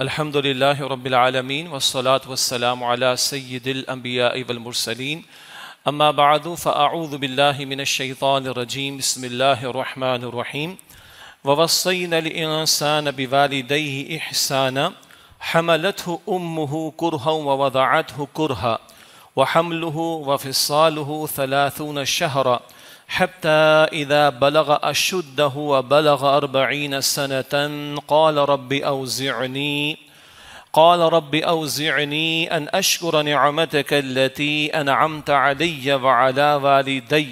الحمد لله رب العالمين والصلاة والسلام على سيد الأنبياء والمرسلين أما بعد فأعوذ بالله من الشيطان الرجيم بسم الله الرحمن الرحيم ووصينا الإنسان بوالديه إحسانا حملته أمه كرها ووضعته كرها وحمله وفصاله ثلاثون شهرا حتى إذا بلغ أشده وبلغ أربعين سنة قال رب أوزعني قال رب أوزعني أن أشكر نعمتك التي أنعمت علي وعلى والدي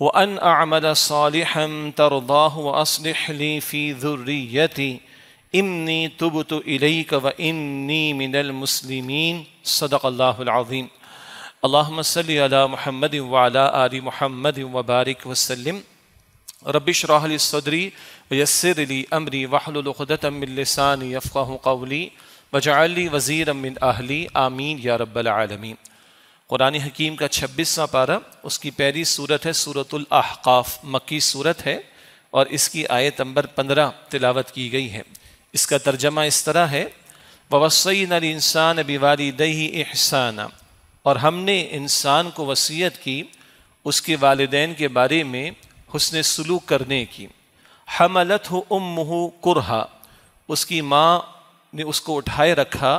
وأن أعمل صالحا ترضاه وأصلح لي في ذريتي إني تبت إليك وإني من المسلمين صدق الله العظيم अल्लाम सल महमद वाला आली महमद वबारक वसलम रबिश राहली सदरी यसरली अमरी वाहलखदतमिलसानी फ़ाहली वजाली वज़ी अमिन आहली आमीन या रबालमीन क़ुरान हकीम का छब्बीसवा पारा उसकी पहली सूरत है सूरतुल्हकाफ़ मक्की सूरत है और इसकी आयत नंबर पंद्रह तिलावत की गई है इसका तर्जमा इस तरह है ववसैन इंसान बिवाली दही एहसाना और हमने इंसान को वसीयत की उसके वालदे के बारे में हसन सलूक करने की हमलत हो उम हो कुरहा उसकी माँ ने उसको उठाए रखा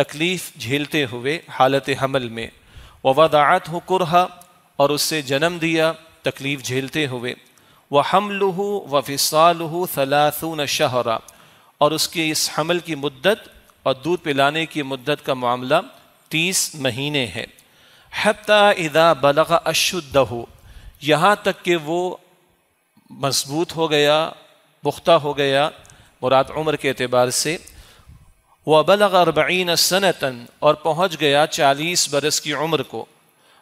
तकलीफ़ झेलते हुए हालत हमल में ववादात हो कुरहा और उससे जन्म दिया तकलीफ़ झेलते हुए व हमलह व फिसालह न शहरा और उसके इस हमल की मदद और दूध पिलाने की मदद का मामला तीस महीने हैं हता इदा बलग अशुद्ध हो यहाँ तक कि वो मजबूत हो गया पुख्ता हो गया मुराद उम्र के अतबार से वह बलग अरबीन सनतन और पहुँच गया चालीस बरस की उम्र को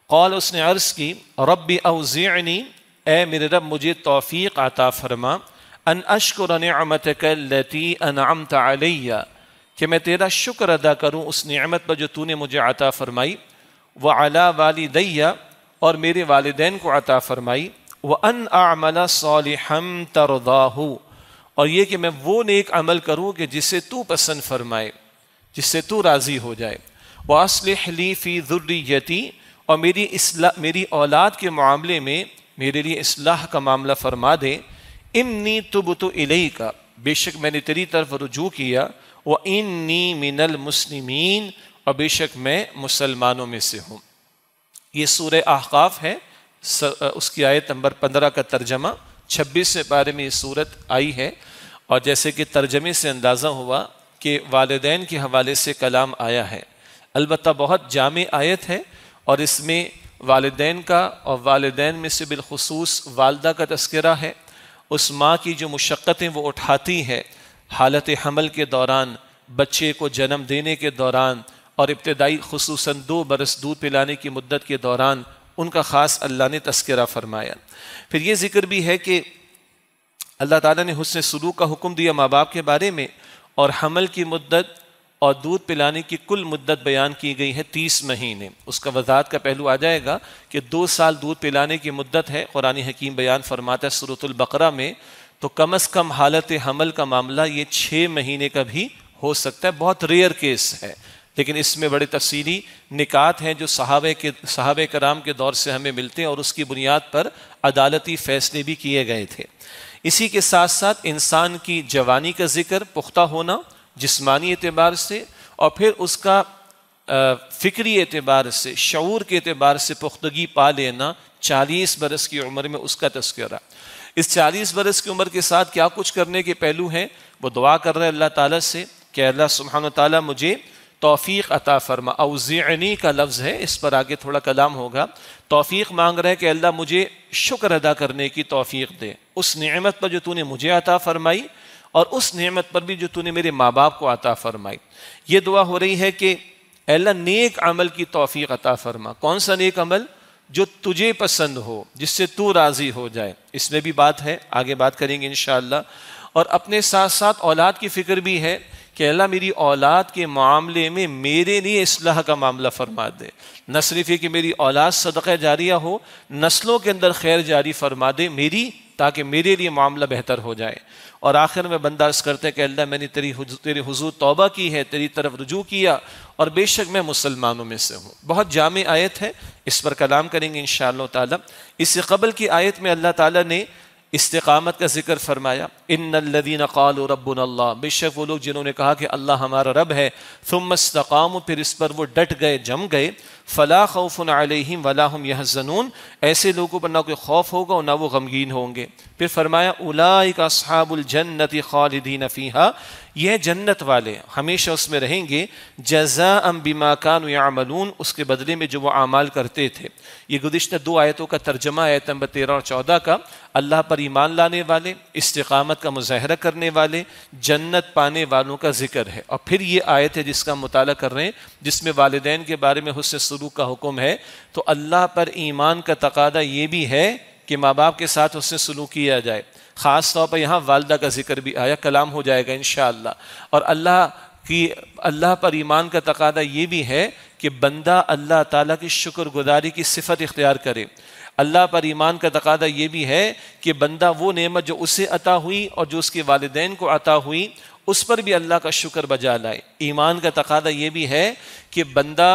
कौल उसने अर्ज़ की रब अवज़ी ए मेरे रब मुझे तोफ़ी आता फरमा अन अशकुर अमत कलती अनाम तलैया कि मैं तेरा शुक्र अदा करूँ उस नियामत पर जो तूने मुझे अता फ़रमाई व अला वाली दैया और मेरे वालदेन को अता फ़रमाई व अन आमला हम तरदाहू और ये कि मैं वो नेक अमल करूँ कि जिससे तू पसंद फरमाए जिससे तू राज़ी हो जाए वासली फ़ी यती और मेरी इसला मेरी औलाद के मामले में मेरे लिए इसलाह का मामला फरमा दे इमनी तुब तो इलई का बेशक मैंने तेरी तरफ रजू किया व नी मिनल मुस्लिमीन और बेशक मैं मुसलमानों में से हूँ ये सूर आहकाफ है उसकी आयत नंबर पंद्रह का तर्जमा छब्बीसवें बारे में ये सूरत आई है और जैसे कि तर्जमे से अंदाज़ा हुआ कि वालदेन के हवाले से कलाम आया है अलबत् बहुत जाम आयत है और इसमें वालदेन का और वालदेन में से बिलखसूस वालदा का तस्करा है उस माँ की जो मशक्क़तें वो उठाती हैं हालत हमल के दौरान बच्चे को जन्म देने के दौरान और इब्तदाई खूस दो बरस दूध पिलाने की मदद के दौरान उनका ख़ास अल्लाह ने तस्करा फरमाया फिर ये जिक्र भी है कि अल्लाह ताला ने हुसन सलूक का हुक्म दिया माँ बाप के बारे में और हमल की मदत और दूध पिलाने की कुल मदत बयान की गई है तीस महीने उसका वजात का पहलू आ जाएगा कि दो साल दूध पिलाने की मदत है कुरानी हकीम बयान फरमाता है सूरतुल्बकरा में तो कम अज़ कम हालत हमल का मामला ये छः महीने का भी हो सकता है बहुत रेयर केस है लेकिन इसमें बड़े तफसीली निकात हैं जो सहाबे के सहाब कराम के दौर से हमें मिलते हैं और उसकी बुनियाद पर अदालती फ़ैसले भी किए गए थे इसी के साथ साथ इंसान की जवानी का जिक्र पुख्ता होना जिसमानी एतबार से और फिर उसका फ़िक्री एतबार से शूर के अतबार से पुख्तगी पा लेना चालीस बरस की उम्र में उसका तस्करा इस चालीस बरस की उम्र के साथ क्या कुछ करने के पहलू हैं वो दुआ कर रहे हैं अल्लाह ताला से कि अल्लाह सुबहान ताली मुझे तोफ़ी अता फरमा अवज़नी का लफ्ज़ है इस पर आगे थोड़ा कलाम होगा तौफीक मांग रहे हैं कि अल्लाह मुझे शुक्र अदा करने की तोफ़ी दे उस नमत पर जो तूने मुझे अता फरमाई और उस नमत पर भी जो तूने मेरे माँ बाप को अता फरमाई ये दुआ हो रही है कि अल्लाह नेक अमल की तोफ़ी अता फरमा कौन सा नेक अमल जो तुझे पसंद हो जिससे तू राज़ी हो जाए इसमें भी बात है आगे बात करेंगे इन और अपने साथ साथ औलाद की फ़िक्र भी है कि अल्लाह मेरी औलाद के मामले में मेरे लिए इसलाह का मामला फरमा दे न सिर्फ ये कि मेरी औलाद सदक़ जारिया हो नस्लों के अंदर खैर जारी फरमा दे मेरी ताकि मेरे लिए मामला बेहतर हो जाए और आखिर में बंदा अर्ज करते कि अल्लाह मैंने तेरी तेरे हजूर तोबा की है तेरी तरफ रजू किया और बेशक मैं मुसलमानों में से हूँ बहुत जाम आयत है इस पर कलाम करेंगे इन ताला इससे कबल की आयत में अल्लाह ताली ने इस्तकामत का जिक्र फरमाया इन लदीन कौल बेशक वो लोग जिन्होंने कहा कि अल्लाह हमारा रब है तुम फिर इस पर वो डट गए जम गए फ़ला खौफन अलहम वला हम यह ज़नून ऐसे लोगों पर ना कोई खौफ होगा और ना वो गमगीन होंगे फिर फरमाया उलाई का सहाबुलजन्नत खालिदीन फ़ीहा यह जन्नत वाले हमेशा उसमें रहेंगे जजा अम बिमा कान यामलून उसके बदले में जो वो अमाल करते थे ये गुजशत दो आयतों का तर्जमा आयत नंबर तेरह और चौदह का अल्लाह पर ईमान लाने वाले इस्तकामत का मुजाहरा करने वाले जन्नत पाने वालों का जिक्र है और फिर ये आयत है जिसका मुताल कर रहे हैं जिसमें वालदेन के बारे में हुसन सलूक का हुक्म है तो अल्लाह पर ईमान का तकादा ये भी है कि माँ बाप के साथ उससे सलूक किया जाए ख़ास तौर पर यहाँ वालदा का जिक्र भी आया कलाम हो जाएगा इन और अल्लाह कि अल्लाह पर ईमान का तकादा ये भी है कि बंदा अल्लाह ताला की शुक्रगुजारी की सिफत इख्तियार करे अल्लाह पर ईमान का तकादा ये भी है कि बंदा वो नेमत जो उसे अता हुई और जो उसके वालदेन को अता हुई उस पर भी अल्लाह का शुक्र बजा लाए ईमान का तकादा ये भी है कि बंदा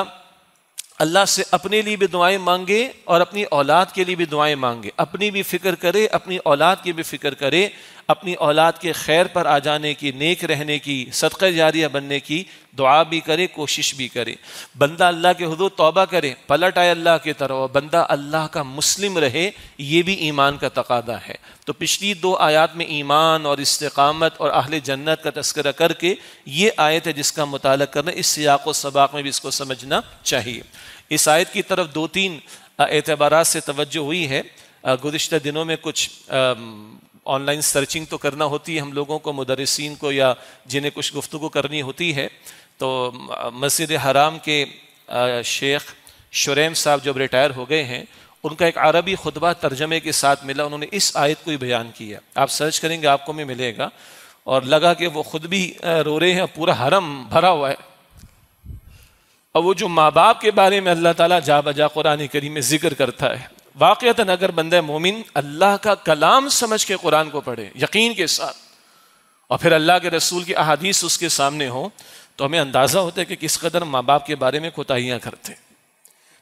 अल्लाह से अपने लिए भी दुआएं मांगे और अपनी औलाद के लिए भी दुआएं मांगे अपनी भी फिक्र करे अपनी औलाद की भी फिक्र करे अपनी औलाद के खैर पर आ जाने की नेक रहने की सदक़ जारिया बनने की दुआ भी करे कोशिश भी करे बंदा अल्लाह के हदू तौबा करे पलट आए अल्लाह की तरफ बंदा अल्लाह का मुस्लिम रहे ये भी ईमान का तकादा है तो पिछली दो आयत में ईमान और इस्तकामत और अहल जन्नत का तस्करा करके ये आयत है जिसका मुताल करना इस सियाक व सबाक में भी इसको समझना चाहिए इस आयत की तरफ दो तीन एतबार से तवज्जो हुई है गुज्त दिनों में कुछ ऑनलाइन सर्चिंग तो करना होती है हम लोगों को मदरसिन को या जिन्हें कुछ गुफ्तु करनी होती है तो मस्जिद हराम के शेख शुरैम साहब जब रिटायर हो गए हैं उनका एक अरबी खुतबा तर्जमे के साथ मिला उन्होंने इस आयत को ही बयान किया आप सर्च करेंगे आपको में मिलेगा और लगा कि वो खुद भी रो रहे हैं पूरा हरम भरा हुआ है और वो जो माँ बाप के बारे में अल्लाह ताला जा बजा कुरान करी में ज़िक्र करता है वाक़ता अगर बंद मोमिन अल्लाह का कलाम समझ के कुरान को पढ़े यकीन के साथ और फिर अल्लाह के रसूल की अहादीस उसके सामने हो तो हमें अंदाज़ा होता है कि किस कदर माँ बाप के बारे में कोताहियाँ करते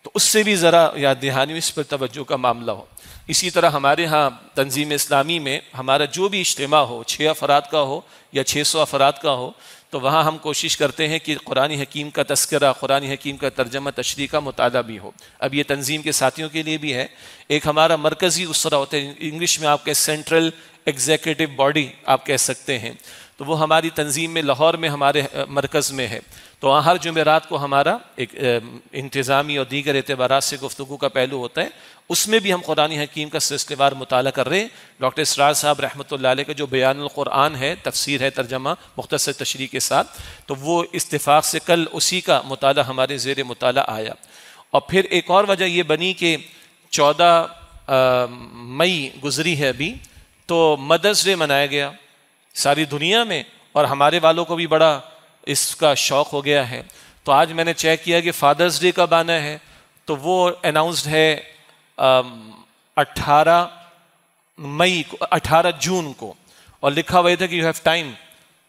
तो उससे भी ज़रा याद दहानी इस पर तोज्जो का मामला हो इसी तरह हमारे यहाँ तंजीम इस्लामी में हमारा जो भी इज्तम हो छः अफराद का हो या छः सौ अफराद का हो तो वहाँ हम कोशिश करते हैं कि कुरानी हकीम का तस्करा कुरानी हकीम का तर्जमा तशरी का मुतादा भी हो अब ये तंजीम के साथियों के लिए भी है एक हमारा मरकज़ी उसरा होता है इंग्लिश में आपके सेंट्रल एग्जीक्यूटिव बॉडी आप कह सकते हैं तो वो हमारी तंजीम में लाहौर में हमारे मरकज़ में है तो वहाँ हर जुमेरात को हमारा एक इंतज़ामी और दीगर एतबार से गुफ्तु का पहलू होता है उसमें भी हम कुरानी हकीम का सिलसिलेवार मुताला कर रहे हैं डॉक्टर इसरार साहब रहमत का जो बयान क़ुरान है तफसीर है तर्जमा मुख्तर तशरी के साथ तो वो इस्तफाक से कल उसी का मुताल हमारे जेर मुताल आया और फिर एक और वजह ये बनी कि चौदह मई गुजरी है अभी तो मदर्स डे मनाया गया सारी दुनिया में और हमारे वालों को भी बड़ा इसका शौक हो गया है तो आज मैंने चेक किया कि फादर्स डे कब आना है तो वो अनाउंसड है अट्ठारह मई को अट्ठारह जून को और लिखा हुआ था कि you have time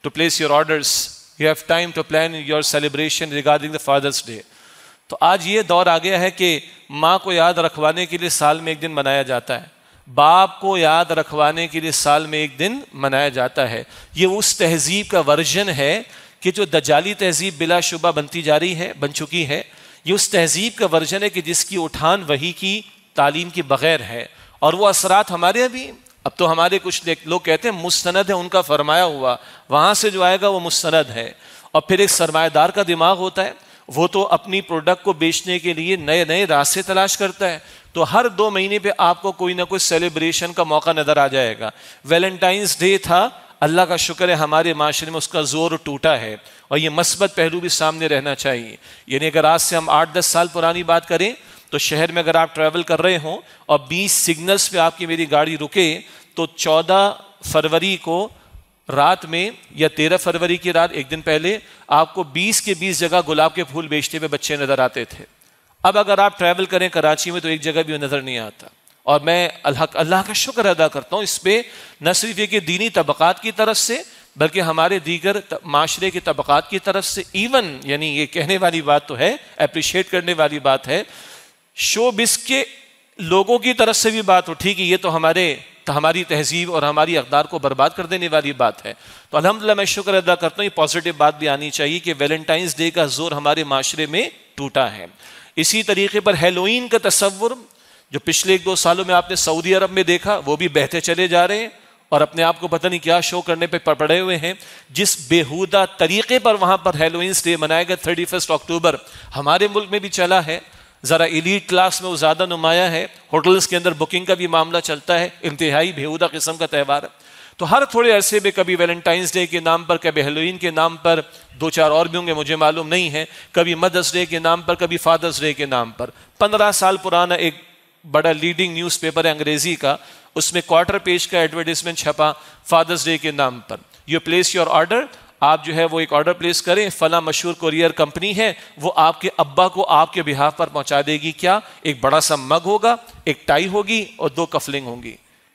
to place your orders you have time to plan your celebration regarding the Father's Day तो आज ये दौर आ गया है कि माँ को याद रखवाने के लिए साल में एक दिन मनाया जाता है बाप को याद रखवाने के लिए साल में एक दिन मनाया जाता है ये उस तहजीब का वर्जन है कि जो दजाली तहजीब बिलाशुबा बनती जा रही है बन चुकी है ये उस तहजीब का वर्जन है कि जिसकी उठान वही की तालीम के बगैर है और वो असरात हमारे यहाँ भी अब तो हमारे कुछ लोग कहते हैं मुस्ंद है उनका फरमाया हुआ वहाँ से जो आएगा वो मुस्ंद है और फिर एक सरमाएदार का दिमाग होता है वो तो अपनी प्रोडक्ट को बेचने के लिए नए नए रास्ते तलाश करता है तो हर दो महीने पे आपको कोई ना कोई सेलिब्रेशन का मौका नज़र आ जाएगा वैलेंटाइंस डे था अल्लाह का शुक्र है हमारे माशरे में उसका ज़ोर टूटा है और ये मस्बत पहलू भी सामने रहना चाहिए यानी अगर आज से हम आठ दस साल पुरानी बात करें तो शहर में अगर आप ट्रैवल कर रहे हों और बीस सिग्नल्स पे आपकी मेरी गाड़ी रुके तो चौदह फरवरी को रात में या तेरह फरवरी की रात एक दिन पहले आपको बीस के बीस जगह गुलाब के फूल बेचते हुए बच्चे नज़र आते थे अब अगर आप ट्रैवल करें कराची में तो एक जगह भी नज़र नहीं आता और मैं अल्लाह अल्लाह का शुक्र अदा करता हूँ इस पर न सिर्फ ये कि दीनी तबक़ात की तरफ से बल्कि हमारे दीगर माशरे के तबक़ात की तरफ से इवन यानी ये कहने वाली बात तो है अप्रिशिएट करने वाली बात है शो बिस के लोगों की तरफ से भी बात हो ठीक है ये तो हमारे तो हमारी तहजीब और हमारी अकदार को बर्बाद कर देने वाली बात है तो अलहमदिल्ला मैं शुक्र अदा करता हूँ ये पॉजिटिव बात भी आनी चाहिए कि वैलेंटाइंस डे का जोर हमारे माशरे में टूटा है इसी तरीके पर हेलोइन का तस्वुर जो पिछले एक दो सालों में आपने सऊदी अरब में देखा वो भी बहते चले जा रहे हैं और अपने आप को पता नहीं क्या शो करने पर पड़े हुए हैं जिस बेहूदा तरीके पर वहाँ पर हेलोइंस डे मनाया गया थर्टी अक्टूबर हमारे मुल्क में भी चला है ज़रा इलीट क्लास में वो ज़्यादा नुमाया है होटल्स के अंदर बुकिंग का भी मामला चलता है इंतहाई बेहूदा किस्म का त्यौहार तो हर थोड़े अरसे में कभी वैलेंटाइंस डे के नाम पर कभी हेलोइन के नाम पर दो चार और भी होंगे मुझे मालूम नहीं है कभी मदर्स डे के नाम पर कभी फादर्स डे के नाम पर पंद्रह साल पुराना एक बड़ा लीडिंग न्यूज़पेपर है अंग्रेज़ी का उसमें क्वार्टर पेज का एडवर्टीजमेंट छपा फादर्स डे के नाम पर यू प्लेस योर ऑर्डर आप जो है वो एक ऑर्डर प्लेस करें फला मशहूर कोरियर कंपनी है वो आपके अब्बा को आपके बिहाफ पर पहुंचा देगी क्या एक बड़ा सा मग होगा एक टाई होगी और दो कफलिंग होंगी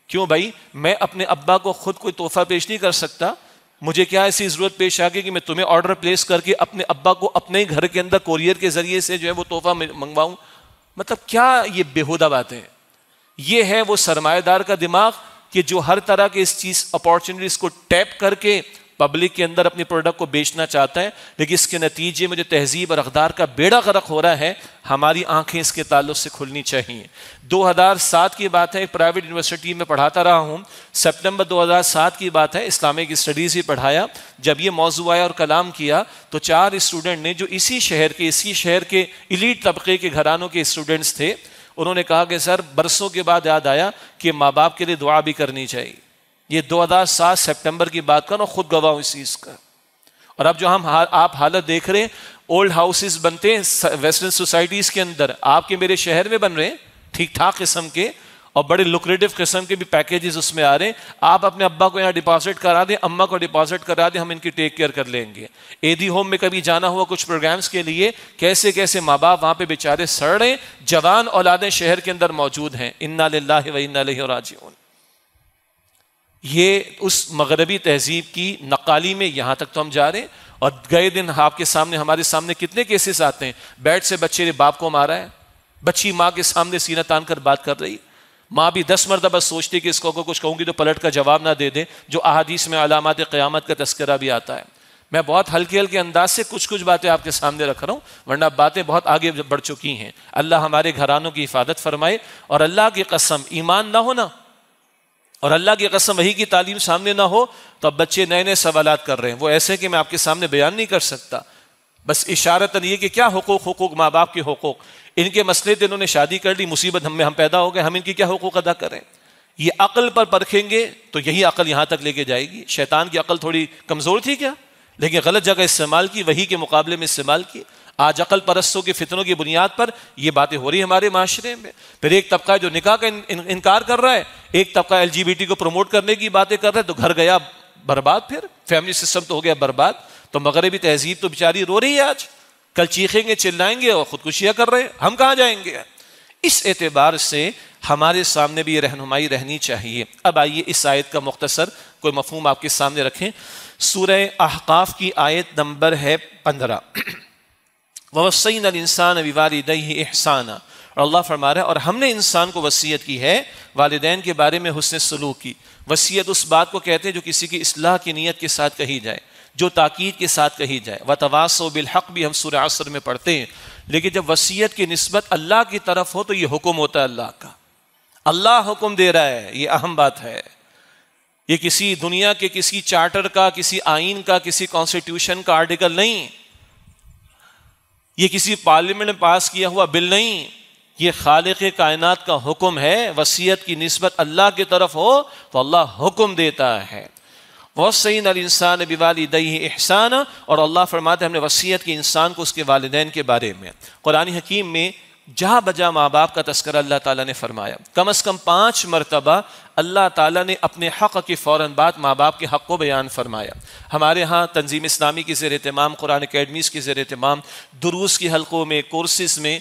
क्यों भाई मैं अपने अब्बा को खुद कोई तोहफा पेश नहीं कर सकता मुझे क्या ऐसी ज़रूरत पेश आ गई कि मैं तुम्हें ऑर्डर प्लेस करके अपने अब्बा को अपने ही घर के अंदर कोरियर के ज़रिए से जो है वो तोहफा मंगवाऊं मतलब क्या ये बेहुदा बात है ये है वो सरमाएदार का दिमाग कि जो हर तरह के इस चीज़ अपॉर्चुनिटीज़ को टैप करके पब्लिक के अंदर अपने प्रोडक्ट को बेचना चाहता है लेकिन इसके नतीजे में जो तहजीब और अखदार का बेड़ा गर्क हो रहा है हमारी आंखें इसके ताल्लुक से खुलनी चाहिए 2007 की बात है एक प्राइवेट यूनिवर्सिटी में पढ़ाता रहा हूँ सितंबर 2007 की बात है इस्लामिक स्टडीज़ भी पढ़ाया जब ये मौजू आया और कलाम किया तो चार स्टूडेंट ने जो इसी शहर के इसी शहर के इलीट तबके के घरानों के स्टूडेंट्स थे उन्होंने कहा कि सर बरसों के बाद याद आया कि माँ बाप के लिए दुआ भी करनी चाहिए ये 2007 सितंबर की बात करो खुद गवाह इस चीज़ का और अब जो हम हा, आप हालत देख रहे हैं ओल्ड हाउसेस बनते हैं वेस्टर्न सोसाइटीज़ के अंदर आपके मेरे शहर में बन रहे हैं ठीक ठाक किस्म के और बड़े लुक्रेटिव किस्म के भी पैकेजेस उसमें आ रहे हैं आप अपने अब्बा को यहाँ डिपॉजिट करा दें अम्मा को डिपॉजिट करा दें हम इनकी टेक केयर कर लेंगे एडी होम में कभी जाना हुआ कुछ प्रोग्राम्स के लिए कैसे कैसे माँ बाप वहाँ पे बेचारे सड़ रहे जवान औलादे शहर के अंदर मौजूद हैं इन्ना लाही व इन्ना राजी ये उस मगरबी तहजीब की नकाली में यहां तक तो हम जा रहे हैं और गए दिन आपके सामने हमारे सामने कितने केसेस आते हैं बैठ से बच्चे ने बाप को मारा है बच्ची माँ के सामने सीना तान कर बात कर रही माँ भी दस मरतबा सोचती कि इसको कुछ कहूंगी तो पलट का जवाब ना दे दें जो अहादीस में अलामत क़्यामत का तस्करा भी आता है मैं बहुत हल्के हल्के अंदाज से कुछ कुछ बातें आपके सामने रख रहा हूँ वरना बातें बहुत आगे बढ़ चुकी हैं अल्लाह हमारे घरानों की हिफाजत फरमाए और अल्लाह की कसम ईमान ना होना और अल्लाह की कसम वही की तालीम सामने ना हो तो अब बच्चे नए नए सवाल कर रहे हैं वो ऐसे कि मैं आपके सामने बयान नहीं कर सकता बस इशारत इशारतन है कि क्या हकूक हकूक माँ बाप के हकूक इनके मसले तो इन्होंने शादी कर ली मुसीबत हमें हम पैदा हो गए हम इनकी क्या हकूक अदा करें ये अकल पर परखेंगे तो यही अकल यहाँ तक लेके जाएगी शैतान की अकल थोड़ी कमज़ोर थी क्या लेकिन गलत जगह इस्तेमाल की वही के मुकाबले में इस्तेमाल की आज अकल परस्तों की फितरों की बुनियाद पर यह बातें हो रही है हमारे माशरे में फिर एक तबका जो निकाह का इनकार कर रहा है एक तबका एल जी बी टी को प्रमोट करने की बातें कर रहा है तो घर गया बर्बाद फिर फैमिली सिस्टम तो हो गया बर्बाद तो मगरबी तहजीब तो बेचारी रो रही है आज कल चीखेंगे चिल्लाएंगे और खुदकुशियाँ कर रहे हैं हम कहाँ जाएंगे इस एतबार से हमारे सामने भी ये रहनुमाई रहनी चाहिए अब आइए इस आयत का मुख्तसर कोई मफहम आपके सामने रखें सूर्य अहकाफ की आयत नंबर है पंद्रह ववसैन इंसान अभी वालद ही एहसाना और अल्लाह फरमा रहा है और हमने इंसान को वसीयत की है वालदेन के बारे में हुसन सलूक की वसीयत उस बात को कहते हैं जो किसी की असलाह की नीयत के साथ कही जाए जो ताक़द के साथ कही जाए व तवास बिलहक भी हम सुर असर में पढ़ते हैं लेकिन जब वसीयत की नस्बत अल्लाह की तरफ हो तो ये हुक्म होता है अल्लाह का अल्लाह हुक्म दे रहा है ये अहम बात है ये किसी दुनिया के किसी चार्टर का किसी आइन का किसी कॉन्स्टिट्यूशन का आर्टिकल नहीं ये किसी पार्लियामेंट में पास किया हुआ बिल नहीं ये खालिक कायनात का हुक्म है वसीयत की नस्बत अल्लाह की तरफ हो तो अल्लाह हुक्म देता है बहुत सही अल इंसान बिवाली दई एहसान और अल्लाह फरमाते हमने वसीयत के इंसान को उसके वालदेन के बारे में कुरानी हकीम में जहाँ बजा मां बाप का तस्कर अल्लाह ताला ने फरमाया कम अज़ कम पांच मरतबा अल्लाह ताला ने अपने हक़ की फ़ौर बात माँ बाप के हक़ को बयान फरमाया हमारे यहाँ तंजीम इस्लामी की ज़र तमाम कुरान अकेडमी की ज़र तमाम दुरूस के हलकों में कोर्सिस में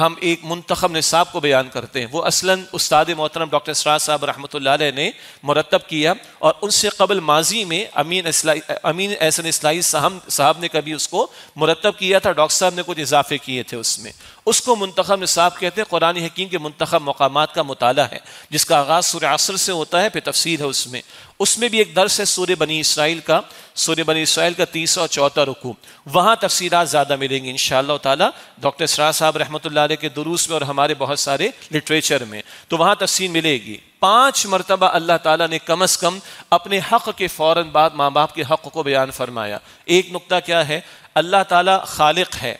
हम एक मंतखब निसाब को बयान करते हैं वो असलन उस्ताद मोहतरम डॉक्टर सराज साहब रहमत ने मरतब किया और उनसे कबल माजी में अमीन इसलाई अमीन एहसन इसलाई साहब साहब ने कभी उसको मुरतब किया था डॉक्टर साहब ने कुछ इजाफे किए थे उसमें उसको मंतखब निसाब कहते हैं कुरान हकीम के मंतखब मकाम का मताल है जिसका आगाज़ सूर असर से होता है फिर तफसीर है उसमें उसमें भी एक दर्स है सूर्य बनी इसराइल का सूर्य बनी इसराइल का तीसरा और चौथा रुकू वहाँ तफसीरत ज़्यादा मिलेंगी इन ताला डॉक्टर इसरा साहब रहमत के दुरूस में और हमारे बहुत सारे लिटरेचर में तो वहाँ तफसीर मिलेगी पाँच मरतबा अल्लाह ताला ने कम अज़ कम अपने हक़ के फ़ौर बाद माँ बाप के हक़ को बयान फरमाया एक नुकता क्या है अल्लाह ताला खालिक है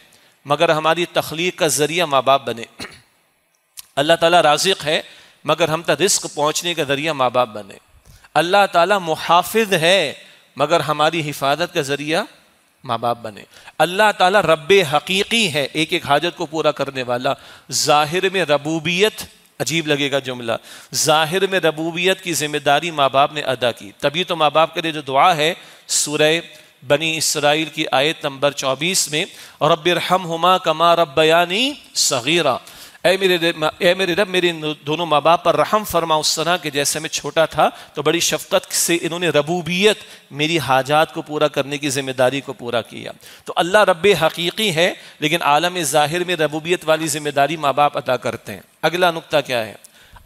मगर हमारी तख्लीक का ज़रिया माँ बाप बने अल्लाह ताला राजिक है मगर हम तक तो रिस्क पहुँचने का ज़रिया माँ बाप बने अल्लाह ताला मुहाफ़ है मगर हमारी हिफाजत का ज़रिया माँ बाप बने अल्लाह ताला रब हकीकी है एक एक हाजत को पूरा करने वाला ज़ाहिर में रबूबियत अजीब लगेगा जुमला ज़ाहिर में रबूबियत की जिम्मेदारी माँ बाप ने अदा की तभी तो माँ बाप के लिए जो दुआ है सूरह बनी इसराइल की आयत नंबर 24 में रब हम हुमा कमा यानी सगीरा ए मेरे ए मेरे रब मेरे दोनों माँ बाप पर रहम फरमा उस तरह के जैसे मैं छोटा था तो बड़ी शफकत से इन्होंने रबूबियत मेरी हाजात को पूरा करने की जिम्मेदारी को पूरा किया तो अल्लाह रब हकीकी है लेकिन आलम ज़ाहिर में रबूबियत वाली जिम्मेदारी माँ बाप अदा करते हैं अगला नुकता क्या है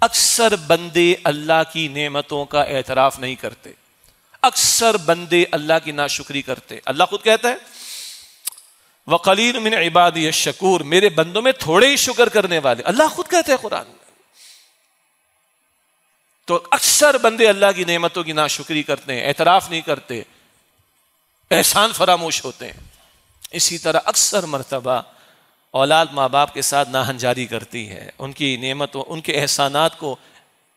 अक्सर बंदे अल्लाह की नमतों का एतराफ़ नहीं करते अक्सर बंदे अल्लाह की ना नाशुक्री करते अल्लाह खुद कहता है वकलीन मिन इबादी शकूर मेरे बंदों में थोड़े ही शुक्र करने वाले अल्लाह खुद कहते हैं कुरान में तो अक्सर बंदे अल्लाह की नेमतों की ना शुक्री करते हैं एतराफ़ नहीं करते एहसान फरामोश होते हैं इसी तरह अक्सर मरतबा औलाद माँ बाप के साथ नाहन जारी करती है उनकी नेमतों उनके एहसानात को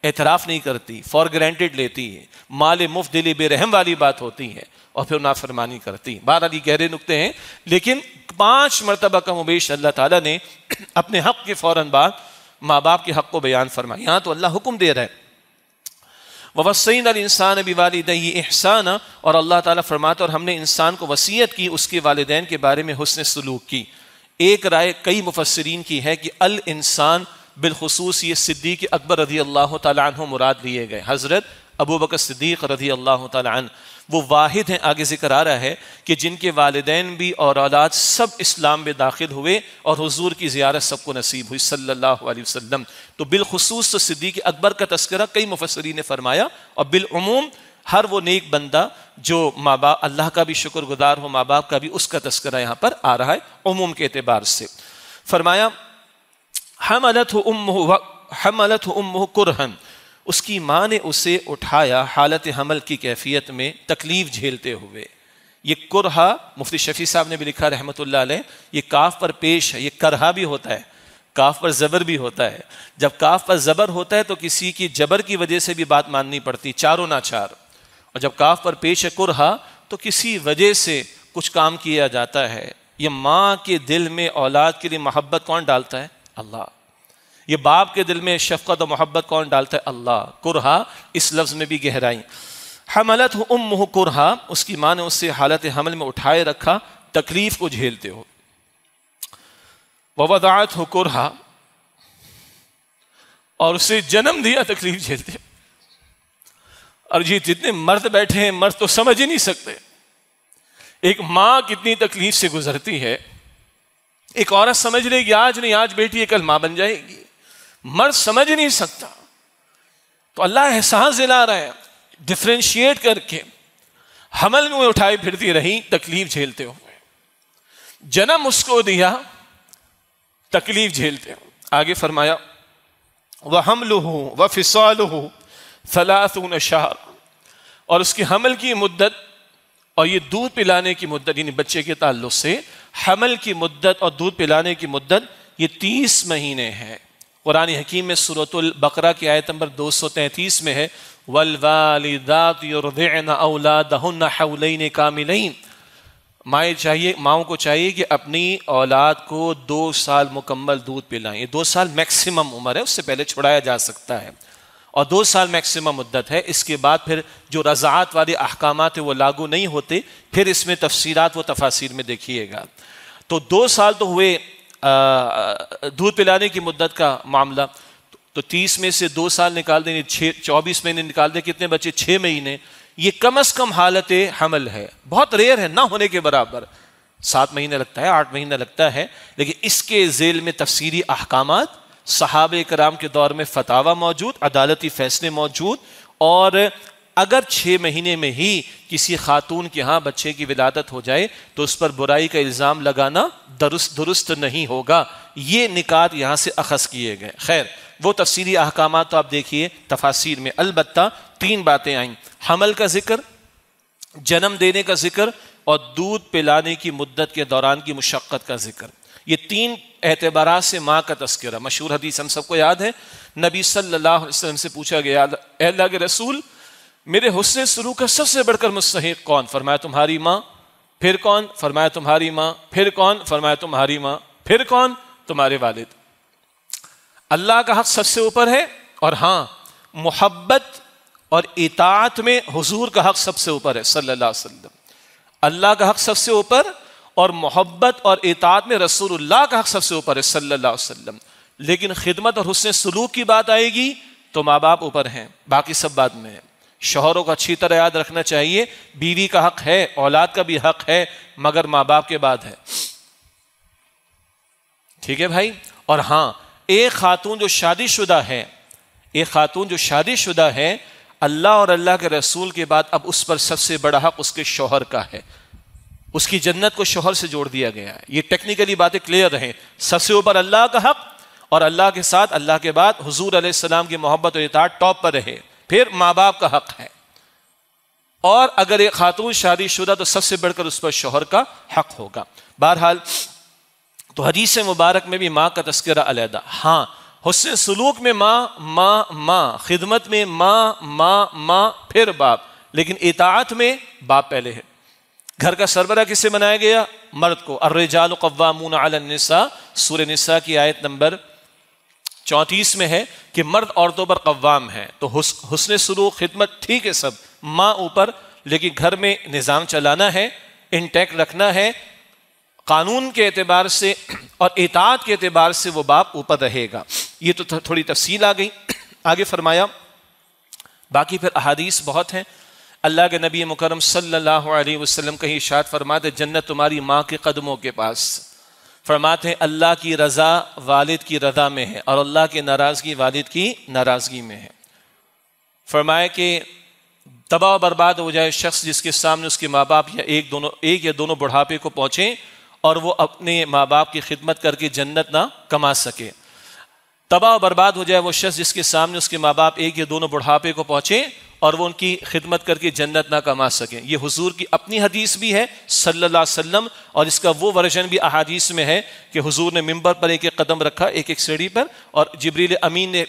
एतराफ़ नहीं करती फॉर ग्रांटेड लेती है माल मुफ्त दिली बेरहम वाली बात होती है और फिर नाफरमानी करती है बहरहाल गहरे नुकते हैं लेकिन पांच मरतबा का मुबेश अल्लाह ताला ने अपने हक़ के फ़ौर बाद माँ बाप के हक़ को बयान फरमाया यहाँ तो अल्लाह हुक्म दे रहा है वसैन इंसान भी वालद ही एहसान और अल्लाह ताला फरमाता और हमने इंसान को वसीयत की उसके वालदेन के बारे में हुसन सलूक की एक राय कई मुफसरीन की है कि अल इंसान बिलखसूस ये सिद्दीक अकबर रदी अल्लाह तु मुराद लिए गए हज़रत अबू बकर सिद्दीक रदी अल्लाह तन वो वाहिद हैं आगे जिक्र आ रहा है कि जिनके वालदेन भी और औलाद सब इस्लाम में दाखिल हुए और हजूर की ज़ियारत सबको नसीब हुई सल्लल्लाहु अलैहि वसल्लम तो बिलखसूस तो सिद्दीक अकबर का तस्करा कई मुफसरी ने फरमाया और बिलूम हर वो नेक बंदा जो माँ बाप अल्लाह का भी शुक्रगुजार हो माँ बाप का भी उसका तस्करा यहाँ पर आ रहा है अमूम के अतबार से फरमाया हमलत उम हमलत उम कुरहन उसकी माँ ने उसे उठाया हालत हमल की कैफियत में तकलीफ झेलते हुए ये कुरहा मुफ्ती शफी साहब ने भी लिखा रहमत ये काफ पर पेश है ये करहा भी होता है काफ पर ज़बर भी होता है जब काफ पर ज़बर होता है तो किसी की जबर की वजह से भी बात माननी पड़ती चारों ना चार और जब काफ पर पेश है कुरहा तो किसी वजह से कुछ काम किया जाता है ये माँ के दिल में औलाद के लिए मोहब्बत कौन डालता है अल्लाह ये बाप के दिल में शफकत और मोहब्बत कौन डालता है अल्लाह कुरहा इस लफ्ज़ में भी गहराई हमलत हो उम हो कुरहा उसकी माँ ने उससे हालत हमल में उठाए रखा तकलीफ को झेलते हो ववदात हो कुरहा और उसे जन्म दिया तकलीफ झेलते और जी जितने मर्द बैठे हैं मर्द तो समझ ही नहीं सकते एक माँ कितनी तकलीफ से गुजरती है एक औरत समझ लेगी आज नहीं आज बेटी कल मां बन जाएगी मर्द समझ नहीं सकता तो अल्लाह एहसास दिला रहा है डिफ्रेंशिएट करके हमल में उठाई फिरती रही तकलीफ झेलते हुए जन्म उसको दिया तकलीफ झेलते हुए आगे फरमाया वह हमल हो वह फिसल हो फलासून शाह और उसकी हमल की मुद्दत और ये दूध पिलाने की मुद्दत यानी बच्चे के ताल्लुक से हमल की मुद्दत और दूध पिलाने की मुद्दत ये तीस महीने हैं कुरान हकीम में सूरतुल बकरा की आयत नंबर दो सौ तैंतीस में है वल वालिदात औलादहन चाहिए माओ को चाहिए कि अपनी औलाद को दो साल मुकम्मल दूध पिलाएं ये दो साल मैक्सिमम उम्र है उससे पहले छुड़ाया जा सकता है और दो साल मैक्सिमम मुद्दत है इसके बाद फिर जो रज़ात वाले अहकाम है वो लागू नहीं होते फिर इसमें तफसीरात व तफासिर में देखिएगा तो दो साल तो हुए दूध पिलाने की मुद्दत का मामला तो तीस में से दो साल निकाल दें छः चौबीस महीने निकाल दें कितने बचे छः महीने ये कम अज़ कम हालत हमल है बहुत रेयर है ना होने के बराबर सात महीने लगता है आठ महीने लगता है लेकिन इसके जेल में तफसीरी अहकाम सहाब कराम के दौर में फतावा मौजूद अदालती फैसले मौजूद और अगर छः महीने में ही किसी खातून के यहाँ बच्चे की विदादत हो जाए तो उस पर बुराई का इल्ज़ाम लगाना दुरुस्त दुरुस्त नहीं होगा ये निकात यहाँ से अखस किए गए खैर वो तफसीली अहकाम तो आप देखिए तफासिर में अलबत् तीन बातें आईं हमल का जिक्र जन्म देने का जिक्र और दूध पिलाने की मुद्दत के दौरान की मुशक्क़त का जिक्र ये तीन एतबार से माँ का तस्करा मशहूर हदीस हम सबको याद है नबी सल्लल्लाहु अलैहि वसल्लम से पूछा गया अल्लाह के रसूल मेरे हुसन सलू का सबसे बढ़कर मुस्तक कौन फरमाया तुम्हारी माँ फिर कौन फरमाया तुम्हारी माँ फिर कौन फरमाया तुम्हारी माँ फिर कौन तुम्हारे वालिद अल्लाह का हक सबसे ऊपर है और हाँ मोहब्बत और इतात में हुजूर का हक सबसे ऊपर है सल्लल्लाहु अलैहि वसल्लम अल्लाह का हक सबसे ऊपर और मोहब्बत और एतात में रसूलुल्लाह का हक सबसे ऊपर है सल्ला वसलम लेकिन खिदमत और हुसन सलूक की बात आएगी तो माँ बाप ऊपर हैं बाकी सब बाद में है शोहरों को अच्छी तरह याद रखना चाहिए बीवी का हक है औलाद का भी हक है मगर माँ बाप के बाद है ठीक है भाई और हाँ एक खातून जो शादीशुदा है एक खातून जो शादीशुदा है अल्लाह और अल्लाह के रसूल के बाद अब उस पर सबसे बड़ा हक उसके शोहर का है उसकी जन्नत को शोहर से जोड़ दिया गया है ये टेक्निकली बातें क्लियर रहें सबसे ऊपर अल्लाह का हक और अल्लाह के साथ अल्लाह के बाद हजूर अलैहिस्सलाम की मोहब्बत और इतार टॉप पर रहे फिर माँ बाप का हक है और अगर एक खातून शादी शुदा तो सबसे बढ़कर उस पर शोहर का हक होगा बहरहाल तो हदीस मुबारक में भी माँ का तस्करा अलहदा हाँ हुसन सलूक में माँ माँ माँ खिदमत में माँ माँ माँ फिर बाप लेकिन इतात में बाप पहले है घर का सरबरा किससे बनाया गया मर्द को अर्रजाल कवामून अलनिसा सूर्य निसा की आयत नंबर चौंतीस में है कि मर्द औरतों पर कवाम है तो हुस, हुसन शुरू खिदमत ठीक है सब माँ ऊपर लेकिन घर में निज़ाम चलाना है इंटैक्ट रखना है कानून के अतबार से और एताद के अतबार से वह बाप ऊपर रहेगा ये तो थोड़ी तफसील आ गई आगे फरमाया बाकी फिर अहादीस बहुत हैं अल्लाह के नबी मुकरम सल्लल्लाहु अलैहि वसल्लम कहीं इशात फरमाते जन्नत तुम्हारी माँ के कदमों के पास फरमाते अल्लाह की रज़ा वालिद की रज़ा में है और अल्लाह की नाराज़गी वालिद की नाराज़गी में है फरमाए कि तबाह बर्बाद हो जाए शख्स जिसके सामने उसके माँ बाप या एक दोनों एक या दोनों बुढ़ापे को पहुँचें और वो अपने माँ बाप की खिदमत करके जन्नत ना कमा सके तबाह बर्बाद हो जाए वो शख्स जिसके सामने उसके माँ बाप एक या दोनों बुढ़ापे को पहुँचें और वो उनकी खिदमत करके जन्नत ना कमा सकें ये हुजूर की अपनी हदीस भी है सल्लल्लाहु अलैहि वसल्लम और इसका वो वर्जन भी अहादीस में है कि हुजूर ने मिंबर पर एक एक कदम रखा एक एक सीढ़ी पर और जबरील अमीन ने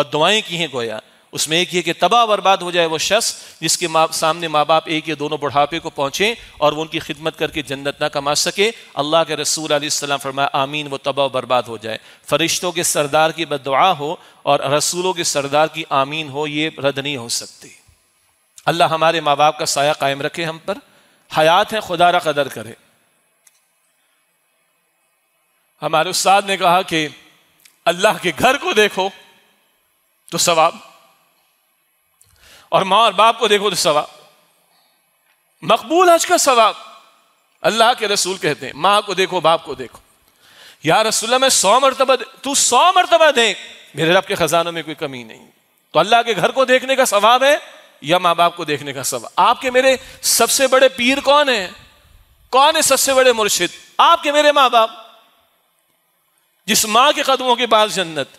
बदवाएं की हैं गोया उसमें एक ये कि तबाह बर्बाद हो जाए वो शख्स जिसके माँ सामने माँ बाप एक या दोनों बुढ़ापे को पहुँचें और वो उनकी खिदमत करके जन्नत ना कमा सके अल्लाह के रसूल आसमाम फरमाया आमीन वो तबाह बर्बाद हो जाए फरिश्तों के सरदार की बदुआ हो और रसूलों के सरदार की आमीन हो ये रद्द नहीं हो सकती अल्लाह हमारे माँ बाप का साया कायम रखे हम पर हयात है खुदा रदर करे हमारे उस्ताद ने कहा कि अल्लाह के घर को देखो तो सवाब और माँ और बाप को देखो तो सवाब मकबूल हज का सवाब अल्लाह के रसूल कहते हैं माँ को देखो बाप को देखो या रसुल्ला मैं सौ मरतबा तू सौ मरतबा देख मेरे रब के खजानों में कोई कमी नहीं तो अल्लाह के घर को देखने का सवाब है या माँ बाप को देखने का सवाब आपके मेरे सबसे बड़े पीर कौन है कौन है सबसे बड़े मुर्शिद आपके मेरे माँ बाप जिस माँ के कदमों के पास जन्नत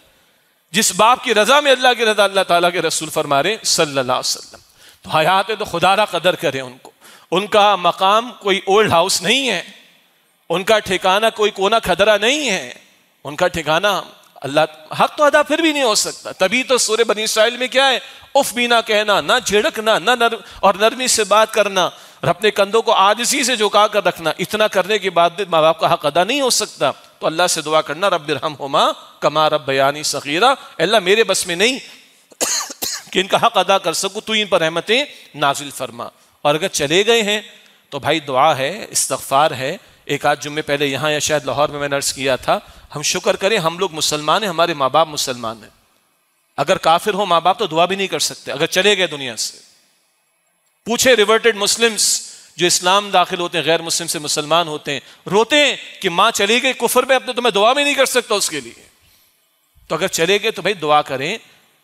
जिस बाप की रजा में अल्लाह की रजा अल्लाह ताला के रसूल फरमा रहे सल्लल्लाहु तो हयात तो खुदा कदर करें उनको उनका मकाम कोई ओल्ड हाउस नहीं है उनका ठिकाना कोई कोना खदरा नहीं है उनका ठिकाना अल्लाह हक तो अदा फिर भी नहीं हो सकता तभी तो सूर्य बनी इसराइल में क्या है उफ भी ना कहना ना झिड़कना ना नर और नरमी से बात करना और अपने कंधों को आदसी से झुका कर रखना इतना करने के बाद भी माँ बाप का हक अदा नहीं हो सकता तो अल्लाह से दुआ करना रब हम होमा कमा रब बयानी सगीरा अल्लाह मेरे बस में नहीं कि इनका हक अदा कर सकूँ तो इन पर रहमतें नाजिल फरमा और अगर चले गए हैं तो भाई दुआ है इस्तफ़ार है एक आध जुम्मे पहले यहाँ या शायद लाहौर में मैंने अर्ज़ किया था हम शुक्र करें हम लोग मुसलमान हैं हमारे माँ बाप मुसलमान हैं अगर काफिर हो माँ बाप तो दुआ भी नहीं कर सकते अगर चले गए दुनिया से पूछे रिवर्टेड मुस्लिम्स जो इस्लाम दाखिल होते हैं गैर मुस्लिम से मुसलमान होते हैं रोते हैं कि माँ चली गई कुफर में अपने तो मैं दुआ भी नहीं कर सकता उसके लिए तो अगर चले गए तो भाई दुआ करें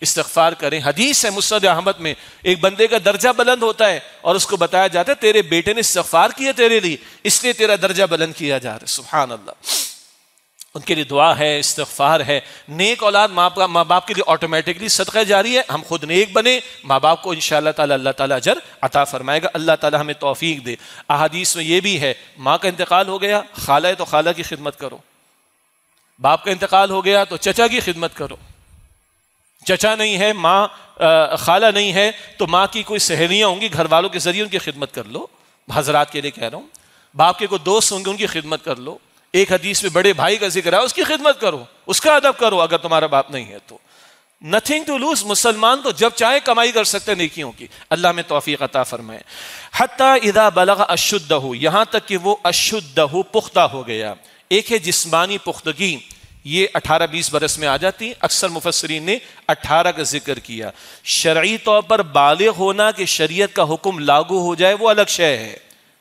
इस्तफार करें हदीस है मुस्द अहमद में एक बंदे का दर्जा बुलंद होता है और उसको बताया जाता है तेरे बेटे ने इस्तफार किया तेरे लिए इसलिए तेरा दर्जा बुलंद किया जा रहा है सुबहान अल्लाह उनके लिए दुआ है इस्तफार है नेक औलाद माँ बाप माँ बाप के लिए ऑटोमेटिकली सदक़ जारी है हम खुद नेक बने माँ बाप को इन शाह ताला अल्लाह अजर अता फरमाएगा अल्लाह ताली हमें तोफ़ी दे अदीस में ये भी है माँ का इंतकाल हो गया खाला है तो खाला की खिदमत करो बाप का इंतकाल हो गया तो चचा की खिदमत करो चचा नहीं है माँ खाला नहीं है तो माँ की कोई सहेलियाँ होंगी घर वालों के जरिए उनकी खिदमत कर लो हजरात के लिए कह रहा हूँ बाप के कोई दोस्त होंगे उनकी खिदमत कर लो एक हदीस में बड़े भाई का जिक्र है उसकी खिदमत करो उसका अदब करो अगर तुम्हारा बाप नहीं है तो नथिंग टू लूज मुसलमान तो जब चाहे कमाई कर सकते नेकियों की अल्लाह में तोफ़ी अता फरमाए हत्या इदा बलग अशुद्ध हो यहाँ तक कि वो अशुद्ध हो पुख्ता हो गया एक है जिस्मानी पुख्तगी ये 18-20 बरस में आ जाती अक्सर मुफसरीन ने 18 का जिक्र किया शर्य तौर पर बालिग होना के शरीयत का हुक्म लागू हो जाए वो अलग शय है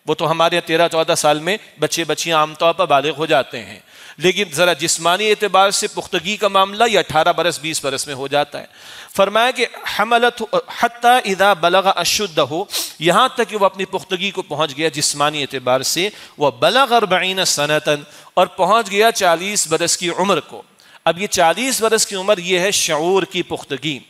वो तो हमारे तेरह चौदह साल में बच्चे बच्चियाँ आमतौर पर बालग हो जाते हैं लेकिन ज़रा जिसमानी एतबार से पुख्तगी का मामला ये अठारह बरस बीस बरस में हो जाता है फरमाया कि हमलत हती इदा बलग अशुद्ध हो यहाँ तक कि वह अपनी पुख्तगी को पहुँच गया जिसमानी एतबार से वह बलग अरबीन सनतन और पहुँच गया चालीस बरस की उम्र को अब ये चालीस बरस की उम्र यह है शूर की पुख्तगी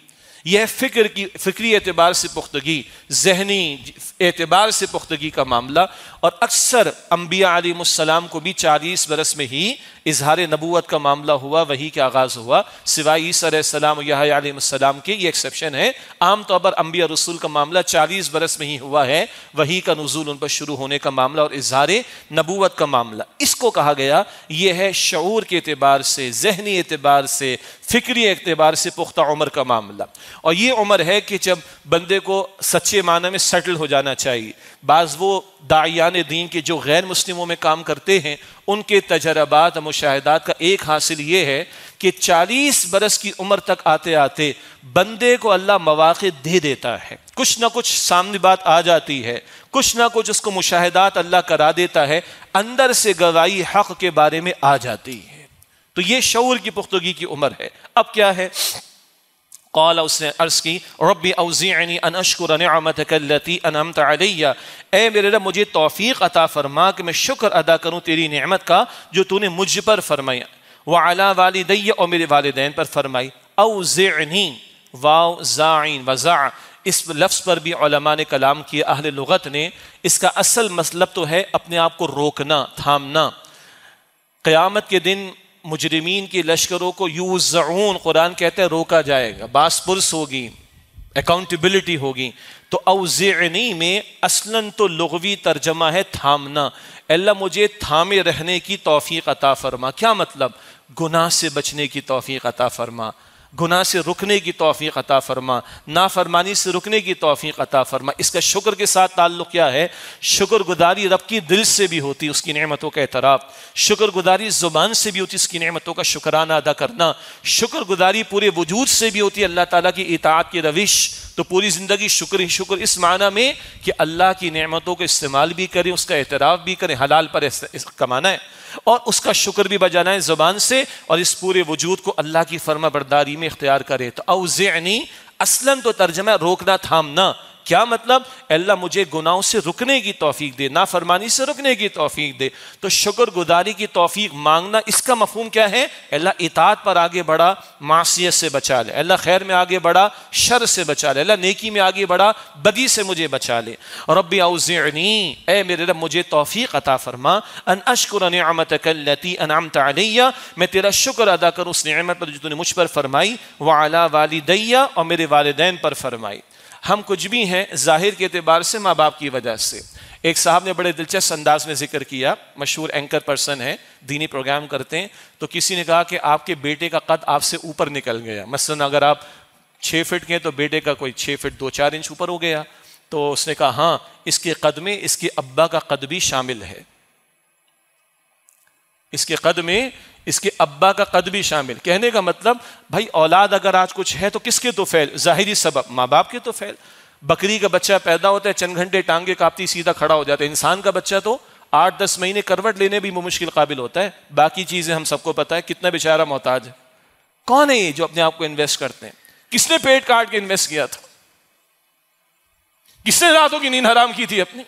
यह फ़िक्र की फ़िक्री एतबार से पुख्तगी जहनी एतबार से पुख्तगी का मामला और अक्सर अम्बिया आलिम को भी चालीस बरस में ही इजहार नबूत का मामला हुआ वही का आगाज़ हुआ सिवाय ईसम याम के ये एक्सेप्शन है आमतौर पर अम्बिया रसूल का मामला चालीस बरस में ही हुआ है वही का नजूल उन पर शुरू होने का मामला और इजहार नबूत का मामला इसको कहा गया यह है शूर के अतबार से जहनी एतबार से फ़िक्री एतबार से पुख्ता उम्र का मामला और ये उम्र है कि जब बंदे को सच्चे माना में सेटल हो जाना चाहिए बाज़ वो दायान दीन के जो गैर मुस्लिमों में काम करते हैं उनके तजर्बात मुशाहदात का एक हासिल ये है कि 40 बरस की उम्र तक आते आते बंदे को अल्लाह मौाक़े दे देता है कुछ ना कुछ सामने बात आ जाती है कुछ ना कुछ उसको मुशाहदात अल्लाह करा देता है अंदर से गवाही हक़ के बारे में आ जाती है तो ये शौर की पुख्तगी की उम्र है अब क्या है कौल उसने अर्ज़ की रबी अवज़ी अन अशकुर नमतकलती अनमत अलैया ए मेरे रब मुझे तौफीक अता फरमा कि मैं शुक्र अदा करूँ तेरी नेमत का जो तूने मुझ पर फरमाया व अला वालदै और मेरे वालदेन पर फरमाई अवज़ी वाओ ज़ाइन वज़ा इस लफ्ज़ पर भी ने कलाम किए अहल लगत ने इसका असल मतलब तो है अपने आप को रोकना थामना क़यामत के दिन मुजरमीन के लश्करों को यूजून कुरान कहते हैं रोका जाएगा बासपुरस होगी अकाउंटेबिलिटी होगी तो अवजनी में असलन तो लगवी तर्जमा है थामना अल्लाह मुझे थामे रहने की तोफ़ी अता फरमा क्या मतलब गुनाह से बचने की तोफ़ी अता फरमा गुनाह से रुकने की तोफ़ी अता फरमा नाफरमानी से रुकने की तोफ़ी अता फरमा इसका शुक्र के साथ ताल्लुक़ क्या है शुक्र रब की दिल से भी होती उसकी नमतों का एतराफ़ शुक्र ज़ुबान से भी होती उसकी नमतों का शुक्राना अदा करना शुक्र पूरे वजूद से भी होती अल्लाह ताली की इतात की रविश तो पूरी ज़िंदगी शुक्र ही शुक्र इस माना में कि अल्लाह की नमतों का इस्तेमाल भी करें उसका एतराफ़ भी करें हलाल पर कमाना है और उसका शुक्र भी बजाना है ज़ुबान से और इस पूरे वजूद को अल्लाह की फर्मा बरदारी में इख्तियार करे तो अवज़नी असलम तो तर्जमा रोकना थामना क्या मतलब अल्लाह मुझे गुनाहों से रुकने की तोफ़ीक दे नाफरमानी से रुकने की तोफ़ीक दे तो शुक्र गुजारी की तोफ़ीक मांगना इसका मफहम क्या है अल्लाह इतात पर आगे बढ़ा मासीत से बचा ले अल्लाह खैर में आगे बढ़ा शर से बचा ले अल्लाह नेकी में आगे बढ़ा बदी से मुझे बचा ले और रब ए मेरे रब मुझे तोफ़ी अता फरमा अन अशकुर नमत कल्लती अनाम तलिया मैं तेरा शुक्र अदा करूँ उस नमत पर जो तूने मुझ पर फरमाई वाला वालदैया और मेरे वालदेन पर फरमाई हम कुछ भी हैं जाहिर के अतबार से माँ बाप की वजह से एक साहब ने बड़े दिलचस्प अंदाज में जिक्र किया मशहूर एंकर पर्सन है दीनी प्रोग्राम करते हैं तो किसी ने कहा कि आपके बेटे का कद आपसे ऊपर निकल गया मसलन अगर आप छः फिट गए तो बेटे का कोई छः फिट दो चार इंच ऊपर हो गया तो उसने कहा हाँ इसके कद में इसके अब्बा का कद भी शामिल है इसके कद में इसके अब्बा का कद भी शामिल कहने का मतलब भाई औलाद अगर आज कुछ है तो किसके तो फैल जाहिर सबब माँ बाप के तो फैल बकरी का बच्चा पैदा होता है चंद घंटे टांगे कापती सीधा खड़ा हो जाता है इंसान का बच्चा तो आठ दस महीने करवट लेने भी मुश्किल काबिल होता है बाकी चीज़ें हम सबको पता है कितना बेचारा मोहताज है कौन है ये जो अपने आप को इन्वेस्ट करते हैं किसने पेट काट के इन्वेस्ट किया था किसने रातों की नींद हराम की थी अपनी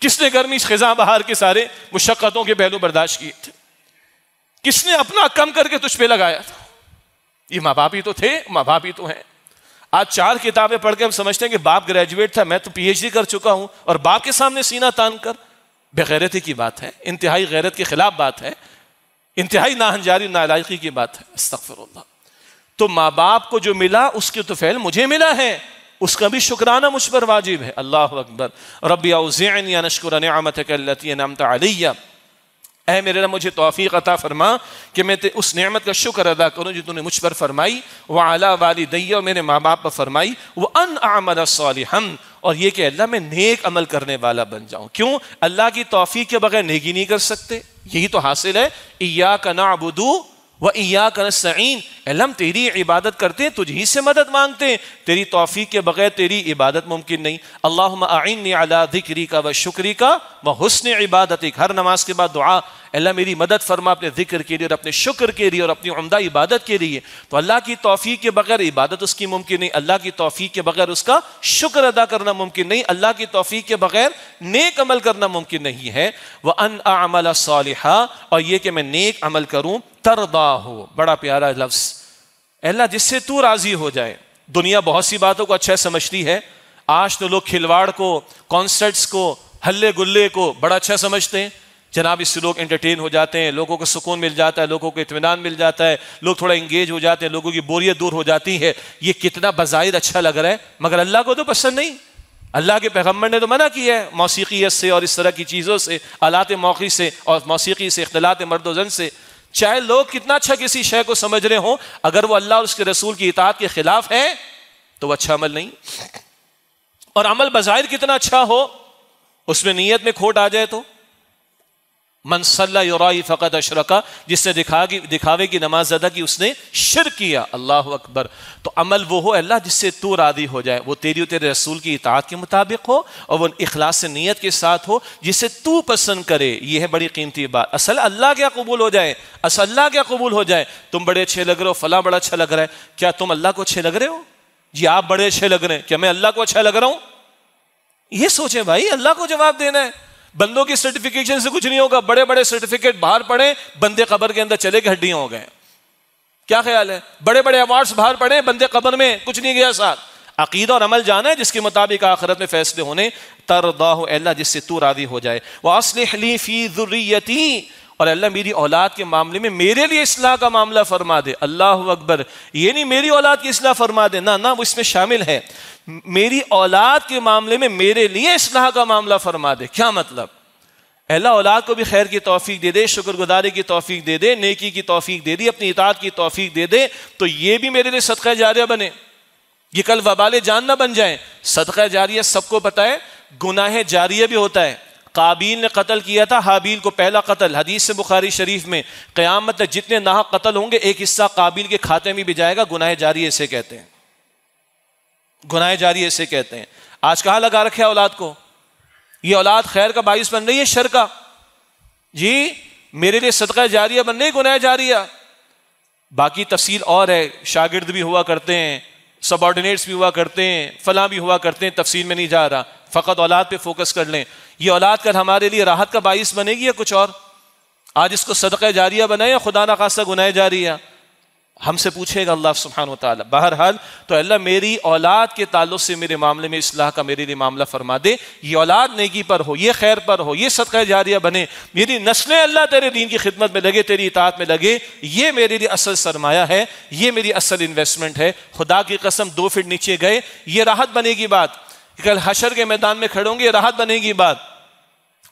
किसने गर्मी खिजा बहार के सारे मुशक्क़तों के पहलू बर्दाश्त किए थे किसने अपना कम करके तुझ पे लगाया था ये माँ बाप ही तो थे माँ बाप ही तो हैं आज चार किताबें पढ़ के हम समझते हैं कि बाप ग्रेजुएट था मैं तो पीएचडी कर चुका हूं और बाप के सामने सीना तान कर बेगैरती की बात है इंतहाई गैरत के खिलाफ बात है इंतहाई नाहनजारी नालायकी की बात है तो माँ बाप को जो मिला उसके तो फैल मुझे मिला है उसका भी शुक्राना मुझ पर वाजिब है अल्लाह अकबर रबियान या नशकुर ए मेरे ना मुझे तोफ़ी अता फरमा कि मैं ते उस नेमत का शुक्र अदा करूँ जो तूने मुझ पर फरमाई व आला वाली दैया मेरे माँ बाप पर फरमाई वो अन आमल हम और ये कि अल्लाह मैं नेक अमल करने वाला बन जाऊँ क्यों अल्लाह की तोफ़ी के बगैर नेगी नहीं कर सकते यही तो हासिल है इया का अबुदू वह इया कर सीन एलम तेरी इबादत करते हैं तुझ ही से मदद मांगते हैं तेरी तोफ़ी के बगैर तेरी इबादत मुमकिन नहीं अल्लाह आइन अला धिक्री का व शुक्री का व हसन इबादत हर नमाज के बाद दुआ अल्लाह मेरी मदद फरमा अपने जिक्र के लिए और अपने शुक्र के लिए और अपनी उमदा इबादत के लिए तो अल्लाह की तोफ़ी के बगैर इबादत उसकी मुमकिन नहीं अल्लाह की तोफ़ी के बगैर उसका शुक्र अदा करना मुमकिन नहीं अल्लाह की तोफ़ी के बगैर नेक अमल करना मुमकिन नहीं है वह अन अमल साल और ये कि मैं नेक अमल करूँ तरदा हो बड़ा प्यारा लफ्स अल्लाह जिससे तू राजी हो जाए दुनिया बहुत सी बातों को अच्छा समझती है आज तो लोग खिलवाड़ को कॉन्सर्ट्स को हल्ले गुल्ले को बड़ा अच्छा समझते हैं जनाब इससे लोग एंटरटेन हो जाते हैं लोगों को सुकून मिल जाता है लोगों को इतमान मिल जाता है लोग थोड़ा इंगेज हो जाते हैं लोगों की बोरियत दूर हो जाती है ये कितना बाहिर अच्छा लग रहा है मगर अल्लाह को तो पसंद नहीं अल्लाह के पैगम्बर ने तो मना किया है मौसीकीत से और इस तरह की चीज़ों से आलात मौक़ी से और मौसीकी से अख्तलात मर्द जन से चाहे लोग कितना अच्छा किसी शय को समझ रहे हो अगर वो अल्लाह और उसके रसूल की इताद के खिलाफ है तो वह अच्छा अमल नहीं और अमल बाहिर कितना अच्छा हो उसमें नीयत में खोट आ जाए तो मनसल्ला युराई फ़कत अशरका जिसने दिखा की दिखावे की नमाज अदा की उसने शिर किया अल्लाह अकबर तो अमल वो हो अल्लाह जिससे तू राधी हो जाए वो तेरी तेरे रसूल की इतात के मुताबिक हो और वह अखलास नीयत के साथ हो जिसे तू पसंद करे यह है बड़ी कीमती बात असल अल्लाह क्या कबूल हो जाए असल अल्लाह क्या कबूल हो जाए तुम बड़े अच्छे लग रहे हो फला बड़ा अच्छा लग रहा है क्या तुम अल्लाह को अच्छे लग रहे हो जी आप बड़े अच्छे लग रहे हैं क्या मैं अल्लाह को अच्छा लग रहा हूँ ये सोचें भाई अल्लाह को जवाब देना है बंदों की सर्टिफिकेशन से कुछ नहीं होगा बड़े बड़े सर्टिफिकेट बाहर पड़े बंदे कबर के अंदर चले गए हड्डियां हो गए क्या ख्याल है बड़े बड़े अवार्ड्स बाहर पड़े बंदे कबर में कुछ नहीं गया साथ अकीदा और अमल जाना है जिसके मुताबिक आखिरत में फैसले होने तरदाह जिससे तू राधी हो जाए वह असली फ़ी ज़ुर्रियती और अल्लाह मेरी औलाद के मामले में मेरे लिए इसलाह का मामला फरमा दे अल्लाह अकबर ये नहीं मेरी औलाद की इसलाह फरमा दे ना ना वो इसमें शामिल है मेरी औलाद के मामले में मेरे लिए इसलाह का मामला फरमा दे क्या मतलब अल्लाह औलाद को भी खैर की तोफीक दे दे शुक्रगुजारी की तोफीक दे दे नेकी की तोफीक दे दी अपनी इताद की तोफीक दे दे तो ये भी मेरे लिए सदका जारिया बने ये कल वबाले जान ना बन जाए सदका जारिया सबको पता है गुनाह जारिया भी होता है काबिल ने कत्ल किया था हाबील को पहला कत्ल हदीस से बुखारी शरीफ में क़्यामत तक जितने नाह कत्ल होंगे एक हिस्सा काबिल के खाते में भी जाएगा गुनाह जारी ऐसे कहते हैं गुनाह जारी ऐसे कहते हैं आज कहाँ लगा रखे औलाद को ये औलाद खैर का बायस बन रही है शर का जी मेरे लिए सदका जारिया बन रही गुनाह जारिया बाकी तफसील और है शागिर्द भी हुआ करते हैं सबॉर्डिनेट्स भी हुआ करते हैं फलां भी हुआ करते हैं तफसील में नहीं जा रहा फ़कत औलाद पर फोकस कर लें ये औलाद कर हमारे लिए राहत का बाइस बनेगी या कुछ और आज इसको सदक़ जारिया बनाए या खुदा न खासा गुनाए गुनाह जारिया हमसे पूछेगा अल्लाह सुबहान तहरहाल तो अल्लाह मेरी औलाद के ताल्लुक से मेरे मामले में इसलाह का मेरे लिए मामला फरमा दे ये औलाद नेगी पर हो ये खैर पर हो ये सदका जारिया बने मेरी नस्लें अल्लाह तेरे दीन की खिदमत में लगे तेरी इतात में लगे ये मेरे लिए असल सरमाया है ये मेरी असल इन्वेस्टमेंट है खुदा की कसम दो फिट नीचे गए ये राहत बनेगी बात कल हशर के मैदान में खड़ोंगे राहत बनेगी बात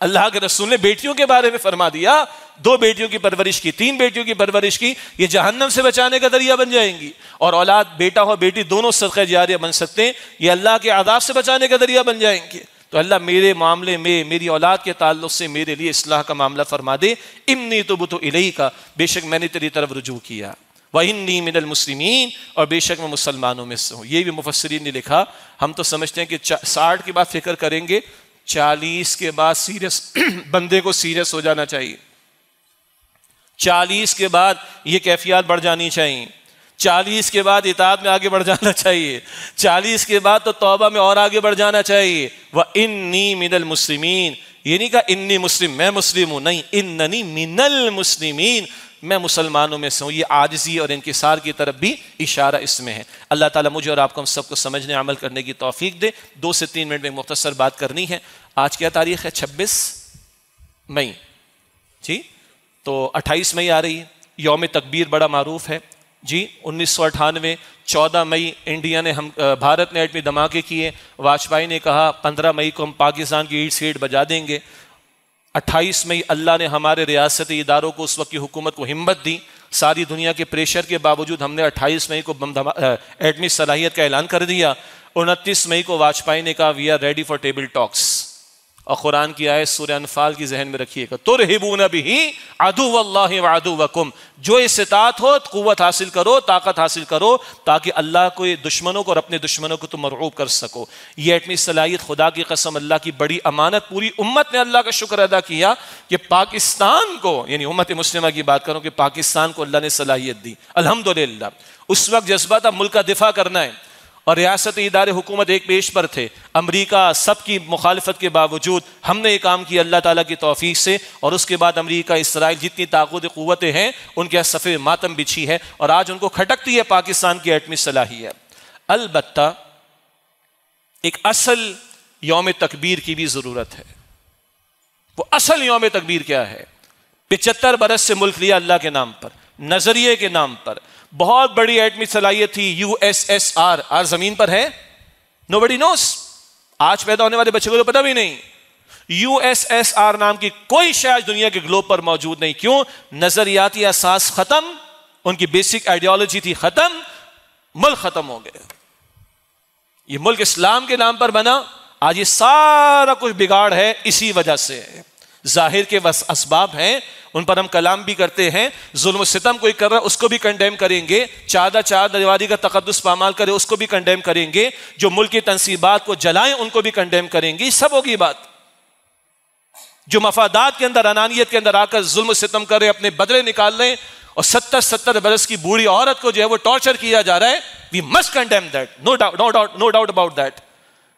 अल्लाह के रसूल ने बेटियों के बारे में फरमा दिया दो बेटियों की परवरिश की तीन बेटियों की परवरिश की ये जहन्नम से बचाने का दरिया बन जाएंगी और औलाद बेटा हो बेटी दोनों सदक़ जारिया बन सकते हैं ये अल्लाह के आदाब से बचाने का दरिया बन जाएंगे तो अल्लाह मेरे मामले में मेरी औलाद के ताल्लुक से मेरे लिए इसलाह का मामला फरमा दे इमनी तो बुत इलेही का बेशक मैंने तेरी तरफ रुजू किया वही मिनल मुस्लिम और बेशक मैं मुसलमानों में से हूँ ये भी मुफसरीन ने लिखा हम तो समझते हैं कि साठ के बाद फिक्र करेंगे चालीस के बाद सीरियस बंदे को सीरियस हो जाना चाहिए चालीस के बाद ये कैफियत बढ़ जानी चाहिए चालीस के बाद इताद में आगे बढ़ जाना चाहिए चालीस के बाद तो तौबा में और आगे बढ़ जाना चाहिए वह इन्नी मिनल मुस्लिम ये नहीं कहा इन्नी मुस्लिम मैं मुस्लिम हूं नहीं इन्नी मिनल मुस्लिमीन मैं मुसलमानों में से हूँ ये आजजी और इनकसार की तरफ भी इशारा इसमें है अल्लाह ताला मुझे और आपको हम सबको समझने अमल करने की तोफीक दे दो से तीन मिनट में मुख्तर बात करनी है आज क्या तारीख है छब्बीस मई जी तो अट्ठाईस मई आ रही है योम तकबीर बड़ा मरूफ है जी उन्नीस सौ अठानवे चौदह मई इंडिया ने हम भारत ने एटमी धमाके किए वाजपेयी ने कहा पंद्रह मई को हम पाकिस्तान की ईट सीट बजा देंगे अट्ठाईस मई अल्लाह ने हमारे रियासती इदारों को उस वक्त की हुकूमत को हिम्मत दी सारी दुनिया के प्रेशर के बावजूद हमने अट्ठाईस मई को बम एडमी सलाहियत का ऐलान कर दिया उनतीस मई को वाजपेयी ने कहा we are ready for table talks और कुरान की आयत सूर्य अनफाल की जहन में रखिएगा तुर हिबून भी अदू वल्लाह वकुम जो इस्तात हो कुत हासिल करो ताकत हासिल करो ताकि अल्लाह को दुश्मनों को और अपने दुश्मनों को तुम मरूब कर सको ये एटमी सलाहियत खुदा की कसम अल्लाह की बड़ी अमानत पूरी उम्मत ने अल्लाह का शुक्र अदा किया कि पाकिस्तान को यानी उम्मत मुस्लिम की बात करूँ कि पाकिस्तान को अल्लाह ने सलाहियत दी अलहमदिल्ला उस वक्त जज्बा था मुल्क का दिफा करना है और रियासत इदारे हुकूमत एक पेश पर थे अमरीका सब की मुखालफत के बावजूद हमने ये काम किया अल्लाह ताला की तोफ़ी से और उसके बाद अमरीका इसराइल जितनी ताकत क़वतें हैं उनके यहाँ सफ़े मातम बिछी है और आज उनको खटकती है पाकिस्तान की एटमी सलाहियत अलबत् एक असल योम तकबीर की भी ज़रूरत है वो असल योम तकबीर क्या है पिचहत्तर बरस से मुल्क लिया अल्लाह के नाम पर नज़रिए के नाम पर बहुत बड़ी एटमी सलाहियत थी यूएसएसआर आर जमीन पर है नो बडी नोस आज पैदा होने वाले बच्चे को तो पता भी नहीं यूएसएसआर नाम की कोई शायद दुनिया के ग्लोब पर मौजूद नहीं क्यों नजरियाती एहसास खत्म उनकी बेसिक आइडियोलॉजी थी खत्म मुल्क खत्म हो गए ये मुल्क इस्लाम के नाम पर बना आज ये सारा कुछ बिगाड़ है इसी वजह से जाहिर के बस इसबाब हैं उन पर हम कलाम भी करते हैं जुल्म सितम कोई कर रहा है उसको भी कंडेम करेंगे चादा चार दरवारी का तकदस पामाल करे उसको भी कंडेम करेंगे जो मुल्क की तनसीबात को जलाएं उनको भी कंडेम करेंगे सब होगी बात जो मफादात के अंदर अनानियत के अंदर आकर जुल्म सितम करे अपने बदले निकाल लें और सत्तर सत्तर बरस की बूढ़ी औरत को जो है वो टॉर्चर किया जा रहा है we must condemn that no doubt no doubt no doubt about that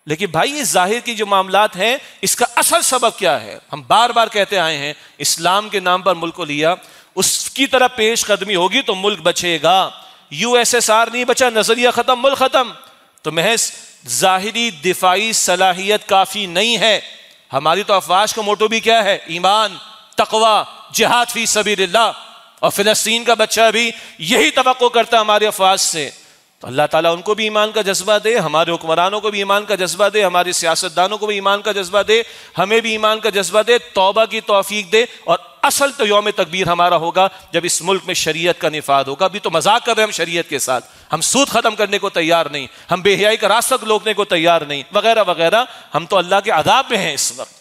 लेकिन भाई ये जाहिर की जो मामला हैं इसका असल सबक क्या है हम बार बार कहते आए हैं इस्लाम के नाम पर मुल्क को लिया उसकी तरह पेश कदमी होगी तो मुल्क बचेगा यूएसएसआर नहीं बचा नजरिया खत्म मुल्क खत्म तो महज जाहिरी दिफाई सलाहियत काफी नहीं है हमारी तो अफवाज का मोटो भी क्या है ईमान तकवा जिहाद फी सबीर और फिलस्तीन का बच्चा भी यही तो करता हमारे अफवाज से तो अल्लाह ताला उनको भी ईमान का जज्बा दे हमारे हुक्मरानों को भी ईमान का जज्बा दे हमारे सियासतदानों को भी ईमान का जज्बा दे हमें भी ईमान का जज्बा दे तौबा की तोफीक दे और असल तो योम तकबीर हमारा होगा जब इस मुल्क में शरीयत का निफाद होगा अभी तो मजाक कर रहे हैं हम शरीयत के साथ हम सूद ख़त्म करने को तैयार नहीं हम बेहियाई का रास्ता रोकने को तैयार नहीं वगैरह वगैरह हम तो अल्लाह के अदाब में हैं इस वक्त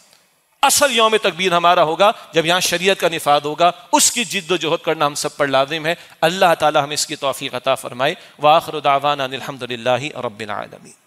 असल योम तकबीर हमारा होगा जब यहाँ शरीयत का निफाद होगा उसकी जिद्दोजहद करना हम सब पर लाजिम है अल्लाह ताला हम इसकी तोफ़ी अता फ़रमाए वाखर दावाना अलहमदिल्ला रबालमी